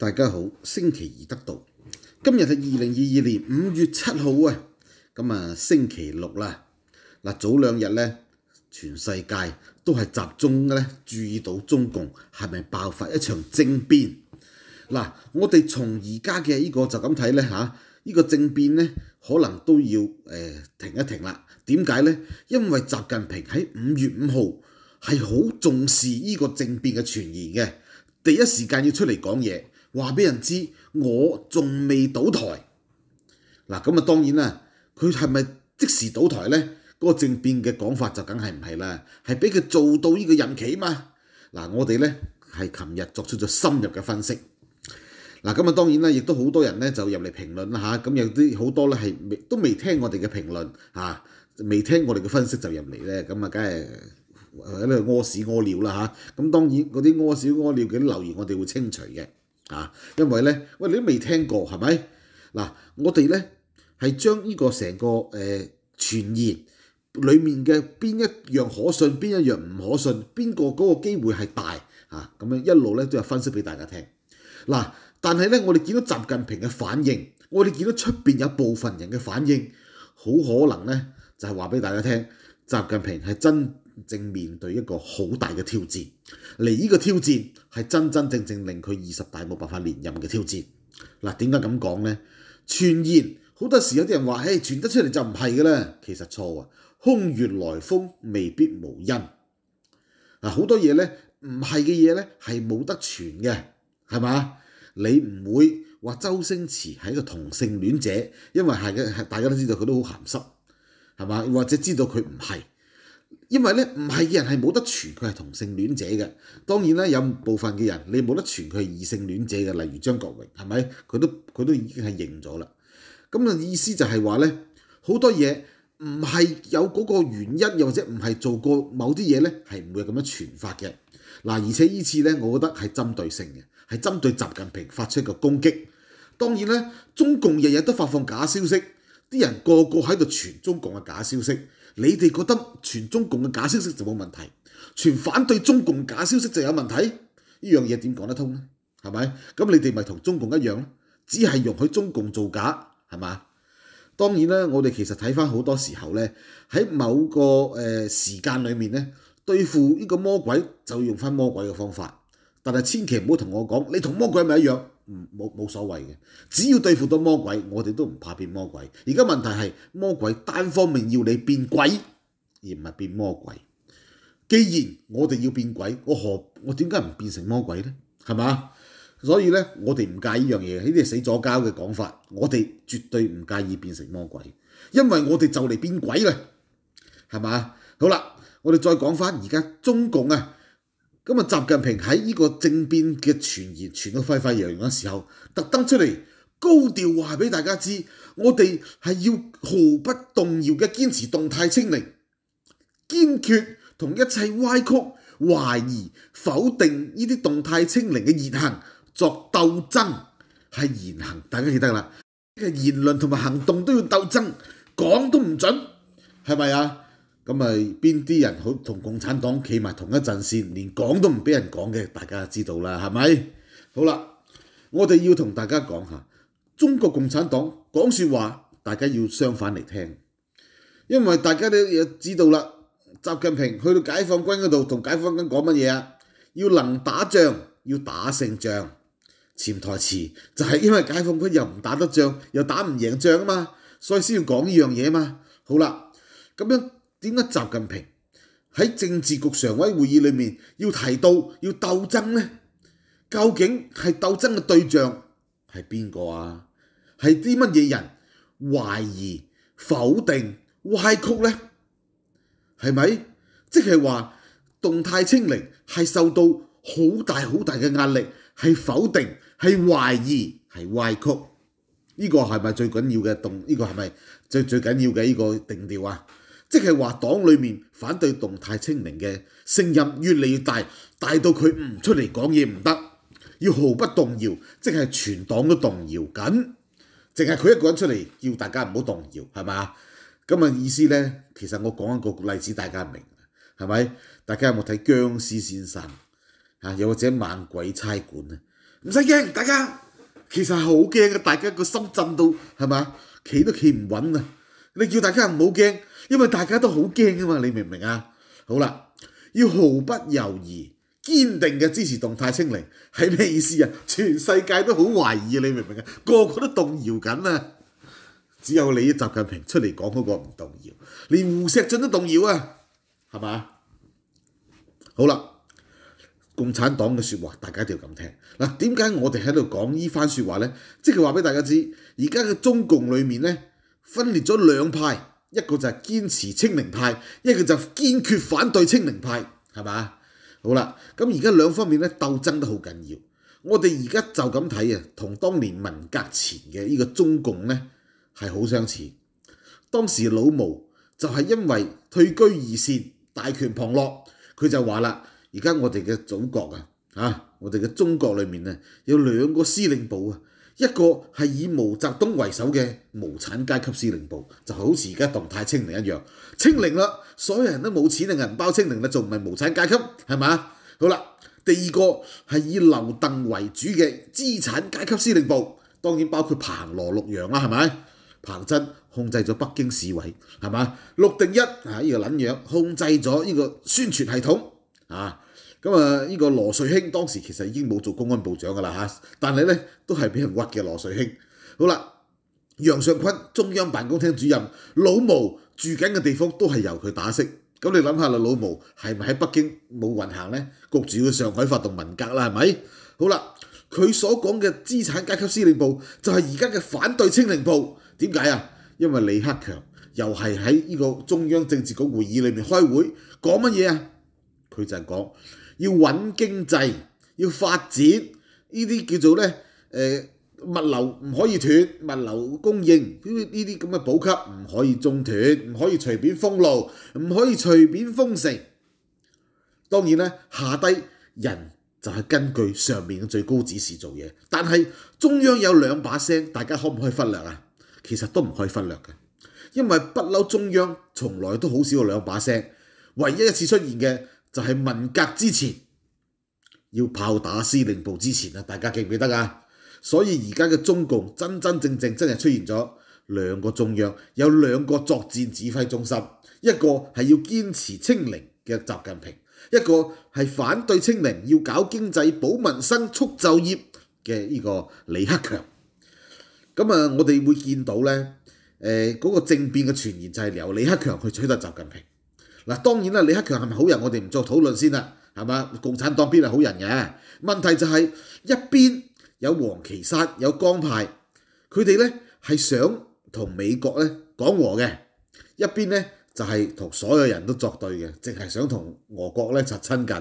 大家好，星期二得到今日係二零二二年五月七號啊，咁啊星期六啦嗱。早兩日咧，全世界都係集中咧注意到中共係咪爆發一場政變嗱。我哋從而家嘅呢個就咁睇咧吓，呢個政變咧可能都要誒停一停啦。點解咧？因為習近平喺五月五號係好重視呢個政變嘅傳言嘅，第一時間要出嚟講嘢。话俾人知，我仲未倒台。嗱，咁啊，当然啦，佢系咪即时倒台咧？嗰个政变嘅讲法就梗系唔系啦，系俾佢做到呢个任期嘛。嗱，我哋咧系琴日作出咗深入嘅分析。嗱，咁啊当然啦，亦都好多人咧就入嚟评论啦吓，咁有啲好多咧系未都未听我哋嘅评论吓，未听我哋嘅分析就入嚟咧，咁啊，梗系喺度屙屎屙尿啦吓。咁当然嗰啲屙屎屙尿嘅留言，我哋会清除嘅。啊，因為咧，喂，你都未聽過係咪？嗱，我哋咧係將呢個成個誒傳言裡面嘅邊一樣可信，邊一樣唔可信，邊個嗰個機會係大啊？咁樣一路咧都有分析俾大家聽。嗱，但係咧，我哋見到習近平嘅反應，我哋見到出邊有部分人嘅反應，好可能咧就係話俾大家聽，習近平係真正面對一個好大嘅挑戰嚟。呢個挑戰。係真真正正令佢二十大冇辦法連任嘅挑戰。嗱，點解咁講咧？傳言好多時有啲人話，誒傳得出嚟就唔係嘅啦。其實錯啊，空穴來風未必無因。嗱，好多嘢咧唔係嘅嘢咧係冇得傳嘅，係嘛？你唔會話周星馳係一個同性戀者，因為係嘅，大家都知道佢都好鹹濕，係嘛？或者知道佢唔係。因為咧，唔係嘅人係冇得傳佢係同性戀者嘅。當然啦，有部分嘅人你冇得傳佢係異性戀者嘅，例如張國榮，係咪？佢都佢都已經係認咗啦。咁啊，意思就係話咧，好多嘢唔係有嗰個原因，又或者唔係做過某啲嘢咧，係唔會咁樣傳發嘅。嗱，而且依次咧，我覺得係針對性嘅，係針對習近平發出一個攻擊。當然咧，中共日日都發放假消息，啲人個個喺度傳中共嘅假消息。你哋覺得傳中共嘅假消息就冇問題，傳反對中共假消息就有問題？呢樣嘢點講得通咧？係咪？咁你哋咪同中共一樣咯？只係容許中共造假係嘛？當然啦，我哋其實睇翻好多時候咧，喺某個誒時間裏面咧，對付呢個魔鬼就用翻魔鬼嘅方法，但係千祈唔好同我講，你同魔鬼咪一樣。冇冇所謂嘅，只要對付到魔鬼，我哋都唔怕變魔鬼。而家問題係魔鬼單方面要你變鬼，而唔係變魔鬼。既然我哋要變鬼，我何我點解唔變成魔鬼呢？係嘛？所以咧，我哋唔介意呢樣嘢，呢啲死左交嘅講法，我哋絕對唔介意變成魔鬼，因為我哋就嚟變鬼啦，係嘛？好啦，我哋再講翻而家中共啊。咁啊！习近平喺呢个政变嘅传言传到沸沸扬扬嘅时候，特登出嚟高调话俾大家知，我哋係要毫不动摇嘅坚持动态清零，坚决同一切歪曲、怀疑、否定呢啲动态清零嘅言行作斗争，係言行大家记得啦，嘅言论同埋行动都要斗争，講都唔准，係咪啊？咁咪邊啲人好同共產黨企埋同一陣線，連講都唔俾人講嘅，大家知道啦，係咪？好啦，我哋要同大家講下，中國共產黨講説話，大家要相反嚟聽，因為大家都知道啦。習近平去到解放軍嗰度，同解放軍講乜嘢啊？要能打仗，要打勝仗。潛台詞就係因為解放軍又唔打得仗，又打唔贏仗啊嘛，所以先要講呢樣嘢嘛。好啦，咁樣。點解習近平喺政治局常委會議裏面要提到要鬥爭呢？究竟係鬥爭嘅對象係邊個啊？係啲乜嘢人懷疑、否定、歪曲呢？係咪即係話動態清零係受到好大好大嘅壓力？係否定、係懷疑、係歪曲？呢個係咪最緊要嘅動？呢個係咪最最緊要嘅呢個定調啊？即係話黨裏面反對動態清零嘅聲音越嚟越大，大到佢唔出嚟講嘢唔得，要毫不動搖，即係全黨都動搖緊，淨係佢一個人出嚟叫大家唔好動搖，係嘛？咁啊意思呢，其實我講一個例子，大家明係咪？大家有冇睇《殭屍先生》啊？又或者《猛鬼差館》啊？唔使驚，大家其實係好驚嘅，大家個心震到係嘛？企都企唔穩啊！你叫大家唔好惊，因为大家都好惊噶嘛，你明唔明啊？好啦，要毫不犹豫、坚定嘅支持动态清零，系咩意思啊？全世界都好怀疑啊，你明唔明啊？个个都动摇紧啊，只有你习近平出嚟讲嗰个唔动摇，连胡锡进都动摇啊，系嘛？好啦，共产党嘅说话，大家都要咁听。嗱，点解我哋喺度讲呢番说话咧？即系话俾大家知，而家嘅中共里面咧。分裂咗兩派，一個就係堅持清零派，一個就堅決反對清零派，係嘛？好啦，咁而家兩方面咧鬥爭得好緊要。我哋而家就咁睇啊，同當年文革前嘅呢個中共咧係好相似。當時老毛就係因為退居二線，大權旁落，佢就話啦：，而家我哋嘅祖國啊，我哋嘅中國裏面啊，有兩個司令部啊！一個係以毛澤東為首嘅無產階級司令部，就好似而家動態清零一樣，清零啦，所有人都冇钱嘅银包清零啦，仲唔係無產階級係嘛？好啦，第二個係以劉鄧為主嘅資產階級司令部，當然包括彭羅陆杨啦，係咪？彭真控制咗北京市委，係咪？陆定一啊呢個撚樣控制咗呢個宣傳系統啊？咁啊！呢個羅瑞卿當時其實已經冇做公安部長噶啦嚇，但係咧都係俾人屈嘅羅瑞卿。好啦，楊尚坤中央辦公廳主任，老毛住緊嘅地方都係由佢打識。咁你諗下啦，老毛係咪喺北京冇運行咧？局住去上海發動文革啦，係咪？好啦，佢所講嘅資產階級司令部就係而家嘅反對清零部。點解啊？因為李克強又係喺呢個中央政治局會議裏面開會講乜嘢啊？佢就係講。要揾經濟，要發展，呢啲叫做咧，誒物流唔可以斷，物流供應呢啲咁嘅補給唔可以中斷，唔可以隨便封路，唔可以隨便封城。當然咧，下低人就係根據上面嘅最高指示做嘢。但係中央有兩把聲，大家可唔可以忽略啊？其實都唔可以忽略嘅，因為不嬲中央從來都好少有兩把聲，唯一一次出現嘅。就係文革之前要炮打司令部之前啊，大家記唔記得啊？所以而家嘅中共真真正正真係出現咗兩個中央，有兩個作戰指揮中心，一個係要堅持清零嘅習近平，一個係反對清零，要搞經濟保民生促就業嘅呢個李克強。咁啊，我哋會見到呢嗰個政變嘅傳言就係由李克強去取代習近平。嗱，當然啦，李克強係咪好人？我哋唔做討論先啦，係嘛？共產黨邊係好人嘅？問題就係一邊有黃岐山有江派，佢哋咧係想同美國咧講和嘅，一邊咧就係同所有人都作對嘅，淨係想同俄國咧就親近。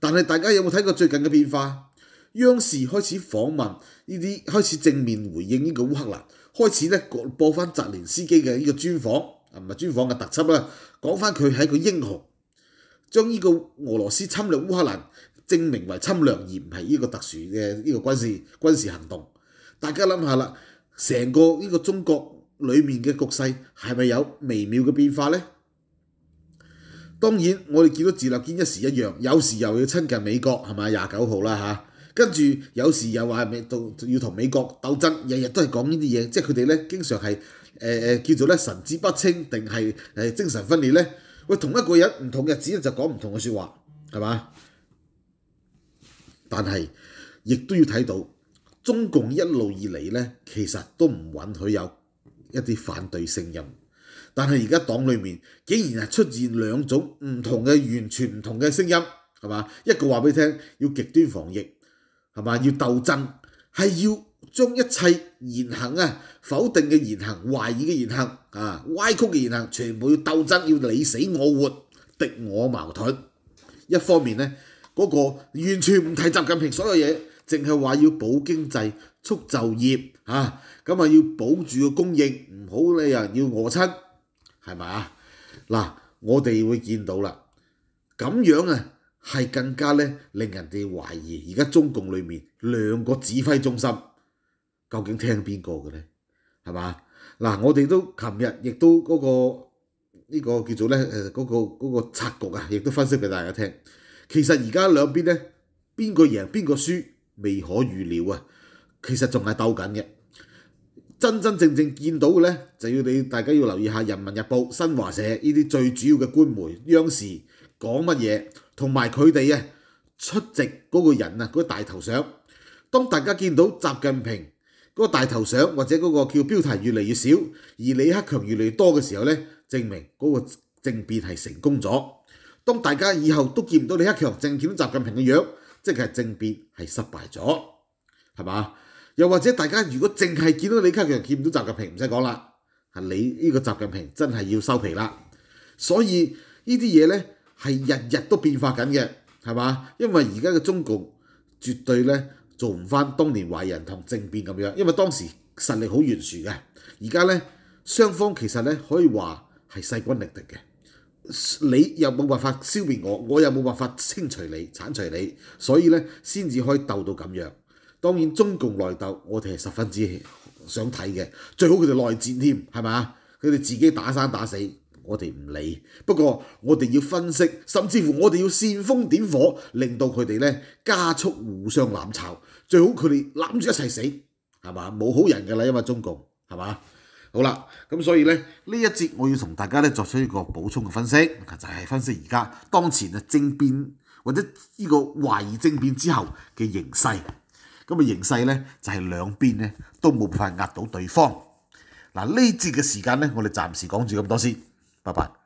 但係大家有冇睇過最近嘅變化？央視開始訪問呢啲，開始正面回應呢個烏克蘭，開始咧播播翻澤連斯基嘅呢個專訪。唔係專訪嘅特輯啦，講翻佢係一個英雄，將呢個俄羅斯侵略烏克蘭證明為侵略而唔係呢個特殊嘅呢個軍事軍事行動。大家諗下啦，成個呢個中國裏面嘅局勢係咪有微妙嘅變化咧？當然，我哋見到自立堅一時一樣，有時又要親近美國係咪廿九號啦嚇，跟住有時又話美要同美國鬥爭，日日都係講呢啲嘢，即係佢哋咧經常係。誒誒，叫做咧神志不清定係誒精神分裂咧？喂，同一個人唔同日子就講唔同嘅説話，係嘛？但係亦都要睇到中共一路以嚟咧，其實都唔允許有一啲反對聲音。但係而家黨裏面竟然係出現兩種唔同嘅完全唔同嘅聲音，係嘛？一個話俾聽要極端防疫，係嘛？要鬥爭，係要。將一切言行啊，否定嘅言行、懷疑嘅言行啊、歪曲嘅言行，全部要鬥爭，要你死我活，敵我矛盾。一方面咧，嗰個完全唔提習近平所有嘢，淨係話要保經濟、促就業啊，咁啊要保住個供應，唔好你啊要餓親，係咪啊？嗱，我哋會見到啦。咁樣啊，係更加咧令人哋懷疑而家中共裏面兩個指揮中心。究竟聽邊個嘅咧？係嘛？嗱，我哋都琴日亦都嗰個呢個叫做咧誒嗰個嗰個策局啊，亦都分析俾大家聽。其實而家兩邊咧邊個贏邊個輸未可預料啊！其實仲係鬥緊嘅，真真正正見到嘅咧，就要你大家要留意下《人民日報》、新華社呢啲最主要嘅官媒、央視講乜嘢，同埋佢哋啊出席嗰個人啊嗰大頭相。當大家見到習近平，個大頭相或者嗰個叫標題越嚟越少，而李克強越嚟越多嘅時候呢，證明嗰個政變係成功咗。當大家以後都見唔到李克強政見到習近平嘅樣，即係政變係失敗咗，係嘛？又或者大家如果淨係見到李克強見唔到習近平，唔使講啦，係你呢個習近平真係要收皮啦。所以呢啲嘢呢，係日日都變化緊嘅，係嘛？因為而家嘅中共絕對呢做唔翻當年華人同政變咁樣，因為當時實力好懸殊嘅。而家咧，雙方其實咧可以話係勢均力敵嘅。你又冇辦法消滅我，我又冇辦法清除你、剷除你，所以咧先至可以鬥到咁樣。當然中共內鬥，我哋係十分之想睇嘅。最好佢哋內戰添，係咪啊？佢哋自己打生打死。我哋唔理，不過我哋要分析，甚至乎我哋要煽風點火，令到佢哋咧加速互相攬炒，最好佢哋攬住一齊死，係嘛？冇好人㗎啦，因為中共係嘛？好啦，咁所以咧呢一節我要同大家咧作出一個補充嘅分析，就係分析而家當前嘅政變或者呢個懷疑政變之後嘅形勢。咁啊，形勢咧就係兩邊咧都冇辦法壓到對方。嗱呢節嘅時間咧，我哋暫時講住咁多先。Bye bye.